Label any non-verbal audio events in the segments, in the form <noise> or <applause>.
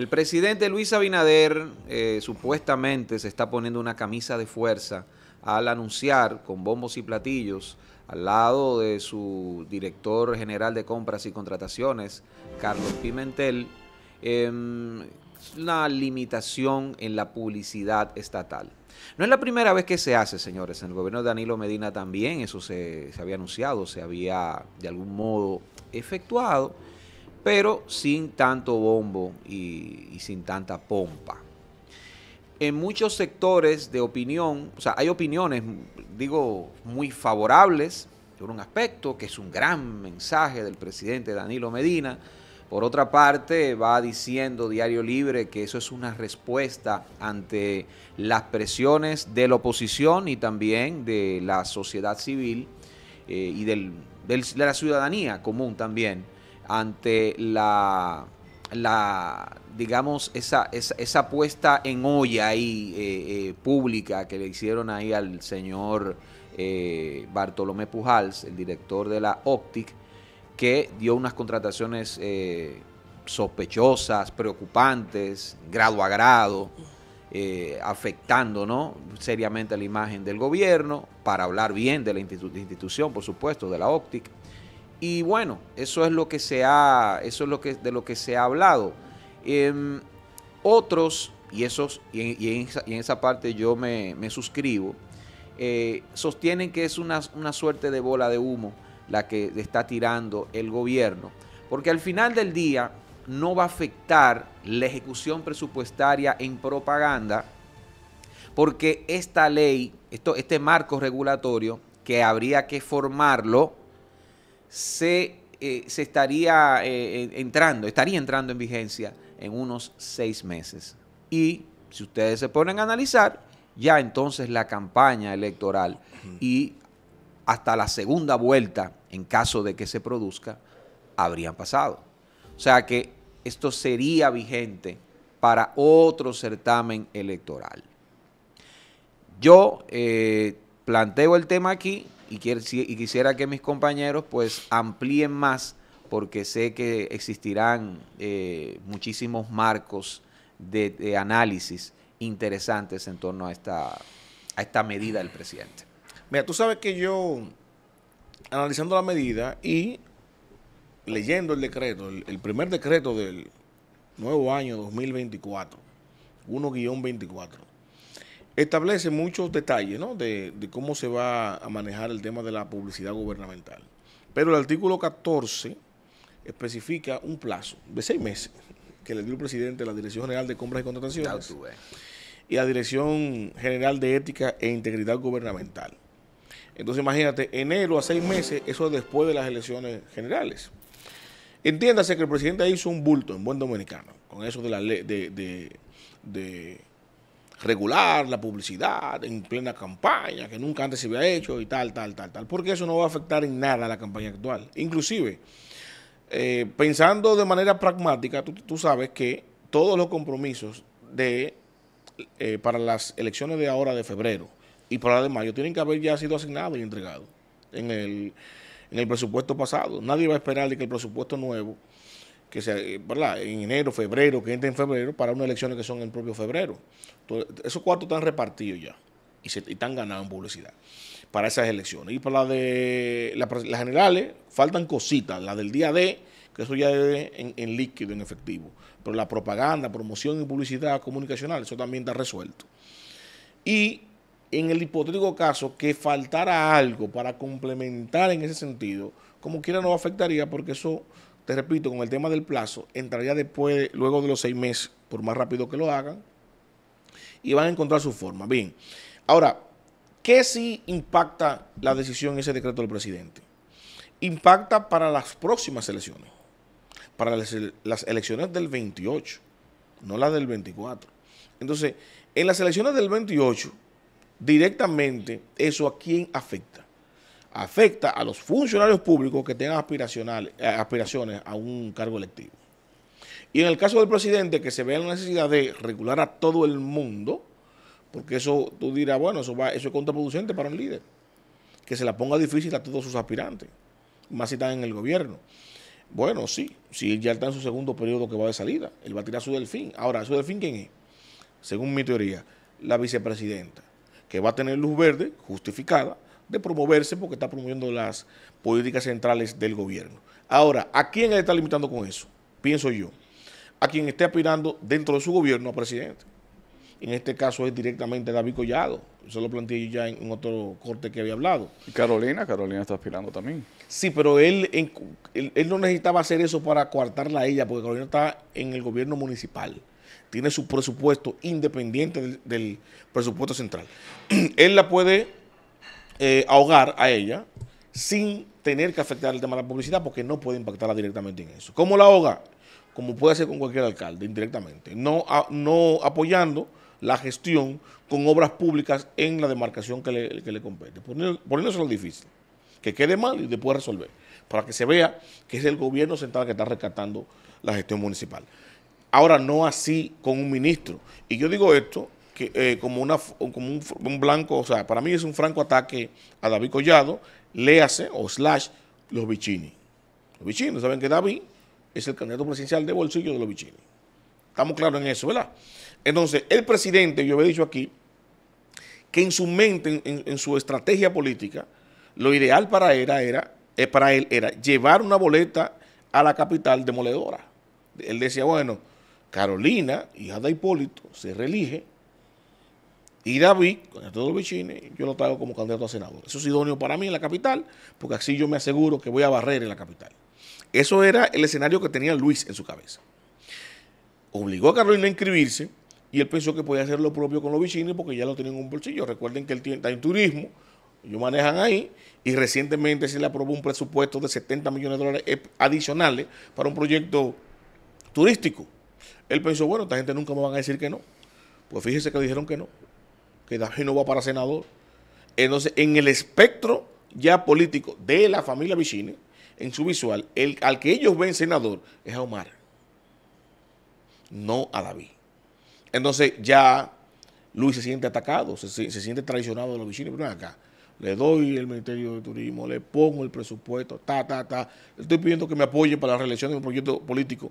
El presidente Luis Abinader eh, supuestamente se está poniendo una camisa de fuerza al anunciar con bombos y platillos al lado de su director general de compras y contrataciones, Carlos Pimentel, em, una limitación en la publicidad estatal. No es la primera vez que se hace, señores. En el gobierno de Danilo Medina también eso se, se había anunciado, se había de algún modo efectuado pero sin tanto bombo y, sin tanta pompa. En muchos sectores de opinión, o sea, hay opiniones, digo, muy favorables por un aspecto, que es un gran mensaje del presidente Danilo Medina, por otra parte, va diciendo Diario Libre que eso es una respuesta ante las presiones de la oposición y también de la sociedad civil eh, y de la ciudadanía común también ante la, la digamos, esa, esa, puesta en olla ahí eh, eh, pública que le hicieron ahí al señor eh, Bartolomé Pujals, el director de la Optic, que dio unas contrataciones sospechosas, preocupantes, grado a grado, afectando ¿no? seriamente la imagen del gobierno, para hablar bien de la institución, por supuesto, de la Optic y bueno, eso es lo que se ha, eso es lo que, de lo que se ha hablado. Em, otros, y, esos, y en, esa, parte yo me, suscribo, eh, sostienen que es una, suerte de bola de humo la que está tirando el gobierno. Porque al final del día no va a afectar la ejecución presupuestaria en propaganda, porque esta ley, esto, este marco regulatorio que habría que formarlo, eh, se, estaría eh, entrando, estaría entrando en vigencia en unos seis meses. Y si ustedes se ponen a analizar, ya entonces la campaña electoral y hasta la segunda vuelta, en caso de que se produzca, habrían pasado. O sea que esto sería vigente para otro certamen electoral. Yo eh, planteo el tema aquí y, y quisiera que mis compañeros pues amplíen más porque sé que existirán eh, muchísimos marcos de, análisis interesantes en torno a esta, a esta medida del presidente. Mira, tú sabes que yo, analizando la medida y leyendo el decreto, el, el primer decreto del nuevo año 2024, 1-24, establece muchos detalles de, cómo se va a manejar el tema de la publicidad gubernamental. Pero el artículo 14 especifica un plazo de seis meses que le dio el presidente a la Dirección General de Compras y Contrataciones y a la Dirección General de Ética e Integridad Gubernamental. Entonces imagínate, enero a seis meses, eso es después de las elecciones generales. Entiéndase que el presidente hizo un bulto en buen dominicano con eso de la ley de regular la publicidad en plena campaña, que nunca antes se había hecho y tal, tal, tal, tal, porque eso no va a afectar en nada a la campaña actual. Inclusive, eh, pensando de manera pragmática, tú, tú, sabes que todos los compromisos de, eh, para las elecciones de ahora de febrero y para la de mayo tienen que haber ya sido asignados y entregados en el, en el presupuesto pasado. Nadie va a esperar de que el presupuesto nuevo que sea eh, ¿verdad? en enero, febrero, que entre en febrero, para unas elecciones que son en propio febrero. esos cuartos están repartidos ya y, están ganados en publicidad para esas elecciones. Y para la de las generales, faltan cositas, la del día D, que eso ya es en, líquido, en efectivo. Pero la propaganda, promoción y publicidad comunicacional, eso también está resuelto. Y en el hipotético caso que faltara algo para complementar en ese sentido, como quiera no afectaría porque eso te repito, con el tema del plazo, entraría después, luego de los seis meses, por más rápido que lo hagan, y van a encontrar su forma. Bien, ahora, ¿qué sí impacta la decisión ese decreto del presidente? Impacta para las próximas elecciones, para las, las elecciones del 28, no las del 24. Entonces, en las elecciones del 28, directamente, ¿eso a quién afecta? afecta a los funcionarios públicos que tengan eh, aspiraciones a un cargo electivo. Y en el caso del presidente, que se vea la necesidad de regular a todo el mundo, porque eso tú dirás, bueno, eso, va, eso es contraproducente para un líder, que se la ponga difícil a todos sus aspirantes, más si están en el gobierno. Bueno, sí, si ya está en su segundo periodo que va de salida, él va a tirar su delfín. Ahora, ¿su delfín quién es? Según mi teoría, la vicepresidenta, que va a tener luz verde justificada de promoverse porque está promoviendo las políticas centrales del gobierno. Ahora, ¿a quién él está limitando con eso? Pienso yo. A quien esté aspirando dentro de su gobierno a presidente. En este caso es directamente David Collado. Eso lo planteé yo ya en, otro corte que había hablado. Y Carolina, Carolina está aspirando también. Sí, pero él, él, no necesitaba hacer eso para coartarla a ella, porque Carolina está en el gobierno municipal tiene su presupuesto independiente del presupuesto central. <clears throat> Él la puede eh, ahogar a ella sin tener que afectar el tema de la publicidad porque no puede impactarla directamente en eso. ¿Cómo la ahoga? Como puede hacer con cualquier alcalde, indirectamente, no, no apoyando la gestión con obras públicas en la demarcación que le, que le compete, poniéndose lo difícil, que quede mal y después resolver, para que se vea que es el gobierno central que está rescatando la gestión municipal. Ahora, no así con un ministro. Y yo digo esto eh, como, un, blanco, o sea, para mí es un franco ataque a David Collado, léase o slash los bichini Los bichini, saben que David es el candidato presidencial de bolsillo de los bichini Estamos claros en eso, ¿verdad? Entonces, el presidente, yo había dicho aquí, que en su mente, en, su estrategia política, lo ideal para él era, eh, para él era llevar una boleta a la capital demoledora. Él decía, bueno, Carolina, hija de Hipólito, se reelige, y David, con los vecinos yo lo traigo como candidato a senador. Eso es idóneo para mí en la capital, porque así yo me aseguro que voy a barrer en la capital. Eso era el escenario que tenía Luis en su cabeza. Obligó a Carolina a inscribirse y él pensó que podía hacer lo propio con los bichines porque ya lo tienen en un bolsillo. Recuerden que él está en turismo, ellos manejan ahí y recientemente se le aprobó un presupuesto de 70 millones de dólares eh, adicionales para un proyecto turístico. Él pensó, bueno, esta gente nunca me van a decir que no. Pues fíjese que dijeron que no que David no va para senador. Entonces, en el espectro ya político de la familia Vicini, en su visual, el, al que ellos ven senador es a Omar, no a David. Entonces ya Luis se siente atacado, se, siente traicionado de los Vicini. Pero no acá, le doy el Ministerio de Turismo, le pongo el presupuesto, ta, ta, ta. Estoy pidiendo que me apoye para la reelección de un proyecto político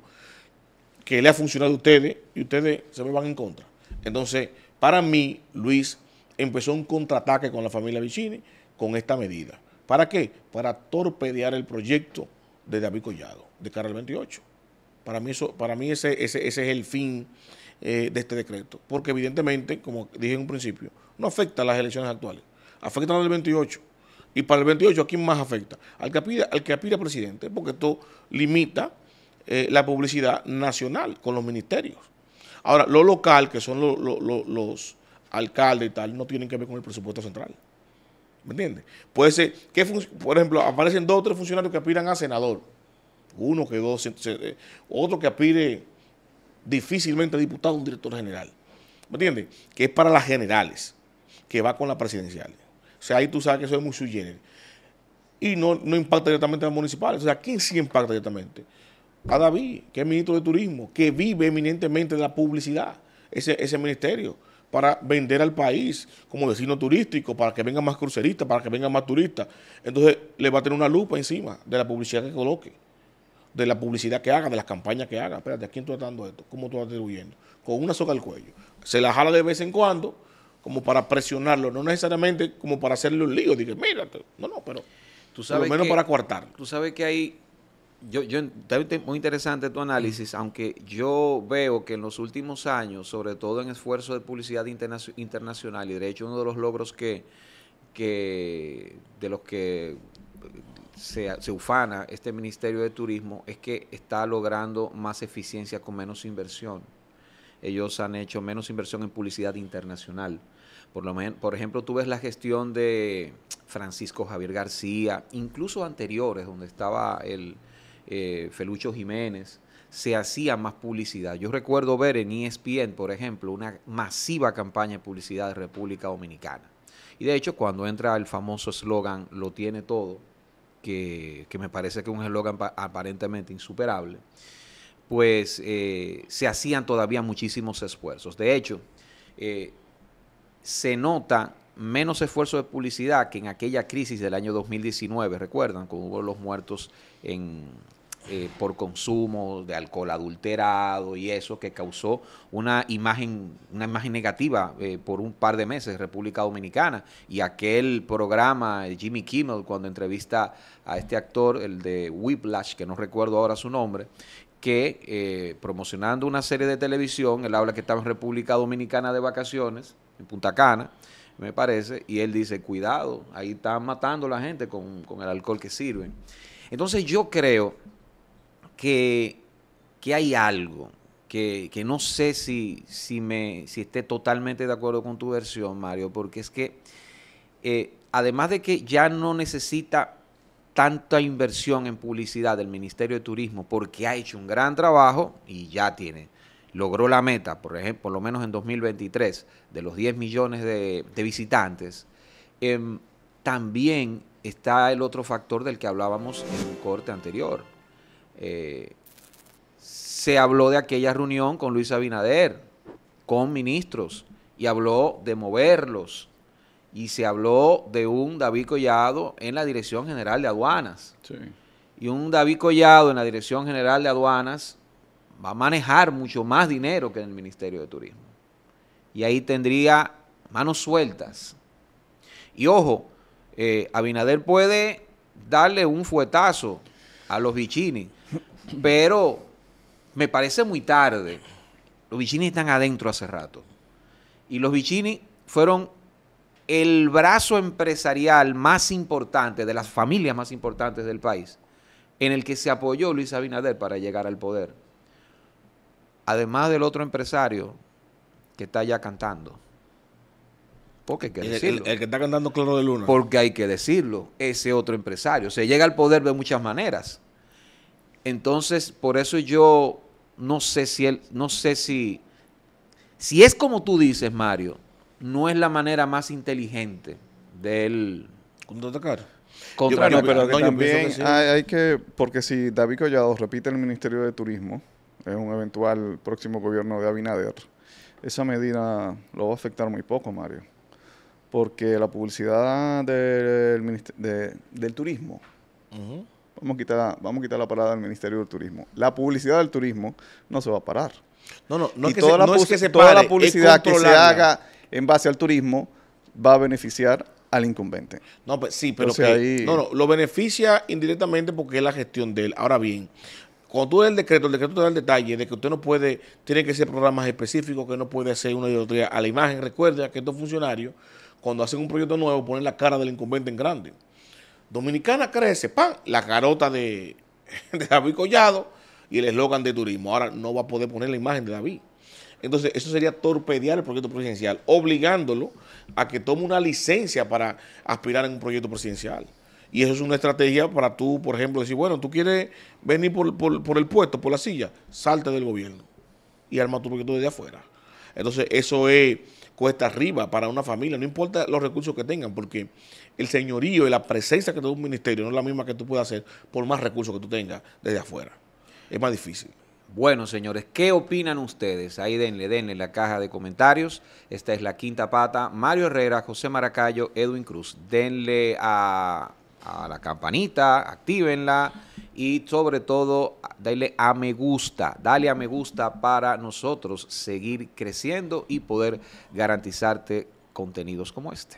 que le ha funcionado a ustedes y ustedes se me van en contra. Entonces, para mí, Luis empezó un contraataque con la familia Vicini con esta medida. ¿Para qué? Para torpedear el proyecto de David Collado, de cara al 28. Para mí, eso, para mí ese, ese, ese es el fin eh, de este decreto. Porque evidentemente, como dije en un principio, no afecta a las elecciones actuales, afecta al 28. Y para el 28, ¿a quién más afecta? Al que apira, al que presidente, porque esto limita eh, la publicidad nacional con los ministerios. Ahora, lo local, que son los alcaldes y tal, no tienen que ver con el presupuesto central. ¿Me entiendes? Puede ser, que, por ejemplo, aparecen dos o tres funcionarios que aspiran a senador. Uno que dos, eh, otro que aspire difícilmente a diputado, o director general. ¿Me entiendes? Que es para las generales, que va con las presidenciales. O sea, ahí tú sabes que eso es muy sui Y no, no impacta directamente a las municipales. O sea, ¿quién sí impacta directamente? a David, que es ministro de Turismo, que vive eminentemente de la publicidad, ese, ese ministerio, para vender al país como destino turístico, para que vengan más cruceristas, para que vengan más turistas. Entonces le va a tener una lupa encima de la publicidad que coloque, de la publicidad que haga, de las campañas que haga. Espérate, ¿a quién tú estás dando esto? ¿Cómo tú estás atribuyendo? Con una soga al cuello. Se la jala de vez en cuando como para presionarlo, no necesariamente como para hacerle un lío. Dije, mira No, no, pero... Tú sabes por lo menos para coartarlo. Tú sabes que hay yo, yo, muy interesante tu análisis, aunque yo veo que en los últimos años, sobre todo en esfuerzo de publicidad internacional, y de hecho uno de los logros que, de los que se, ufana este Ministerio de Turismo es que está logrando más eficiencia con menos inversión. Ellos han hecho menos inversión en publicidad internacional. Por, lo menos, por ejemplo, tú ves la gestión de Francisco Javier García, incluso anteriores, donde estaba el, eh, Felucho Jiménez, se hacía más publicidad. Yo recuerdo ver en ESPN, por ejemplo, una masiva campaña de publicidad de República Dominicana. Y de hecho, cuando entra el famoso eslogan, lo tiene todo, que, me parece que es un eslogan aparentemente insuperable, pues eh, se hacían todavía muchísimos esfuerzos. De hecho, eh, se nota menos esfuerzo de publicidad que en aquella crisis del año 2019, recuerdan, cuando hubo los muertos en, eh, por consumo de alcohol adulterado y eso que causó una imagen una imagen negativa eh, por un par de meses en República Dominicana y aquel programa eh, Jimmy Kimmel cuando entrevista a este actor el de Whiplash que no recuerdo ahora su nombre que promocionando una serie de televisión él habla que estaba en República Dominicana de vacaciones en Punta Cana me parece, y él dice, cuidado, ahí están matando a la gente con, el alcohol que sirven. Entonces yo creo que, hay algo, que, no sé si, si, me, esté totalmente de acuerdo con tu versión, Mario, porque es que eh, además de que ya no necesita tanta inversión en publicidad del Ministerio de Turismo, porque ha hecho un gran trabajo y ya tiene logró la meta, por ejemplo, por lo menos en 2023, de los 10 millones de, visitantes, em, también está el otro factor del que hablábamos en un corte anterior. Eh, se habló de aquella reunión con Luis Abinader, con ministros, y habló de moverlos. Y se habló de un David Collado en la Dirección General de Aduanas. Y un David Collado en la Dirección General de Aduanas va a manejar mucho más dinero que en el Ministerio de Turismo. Y ahí tendría manos sueltas. Y ojo, eh, Abinader puede darle un fuetazo a los vicini pero me parece muy tarde. Los Vichini están adentro hace rato. Y los Vichini fueron el brazo empresarial más importante, de las familias más importantes del país, en el que se apoyó Luis Abinader para llegar al poder además del otro empresario que está ya cantando. Porque hay que decirlo. El, que está cantando Claro de Luna. Porque hay que decirlo, ese otro empresario. Se llega al poder de muchas maneras. Entonces, por eso yo no sé si él, no sé si, si es como tú dices, Mario, no es la manera más inteligente de él. ¿Contraatacar? también hay que, porque si David Collado repite el Ministerio de Turismo, es un eventual próximo gobierno de Abinader, esa medida lo va a afectar muy poco, Mario, porque la publicidad del, del turismo, vamos, a quitar, vamos a quitar la parada del Ministerio del Turismo, la publicidad del turismo no se va a parar. No, no, no, es, que se, la no es que se Toda la publicidad que se haga en base al turismo va a beneficiar al incumbente. No, pues sí, pero que, no, no, lo beneficia indirectamente porque es la gestión de él. Ahora bien, cuando tú el decreto, el decreto te da el detalle de que usted no puede, tiene que ser programas específicos, que no puede hacer una otra. a la imagen. Recuerda que estos funcionarios, cuando hacen un proyecto nuevo, ponen la cara del incumbente en grande. Dominicana crece, ¡pam! La carota <laughs> de, David Collado y el eslogan de turismo. Ahora no va a poder poner la imagen de David. Entonces, eso sería torpedear el proyecto presidencial, obligándolo a que tome una licencia para aspirar en un proyecto presidencial. Y eso es una estrategia para tú, por ejemplo, decir, bueno, tú quieres venir por, el puesto, por la silla, salte del gobierno y arma tu proyecto desde afuera. Entonces, eso es cuesta arriba para una familia, no importa los recursos que tengan, porque el señorío y la presencia que te da un ministerio no es la misma que tú puedes hacer por más recursos que tú tengas desde afuera. Es más difícil. Bueno, señores, ¿qué opinan ustedes? Ahí denle, denle la caja de comentarios. Esta es la quinta pata. Mario Herrera, José Maracayo, Edwin Cruz. Denle a a la campanita, actívenla y sobre todo dale a me gusta, dale a me gusta para nosotros seguir creciendo y poder garantizarte contenidos como este.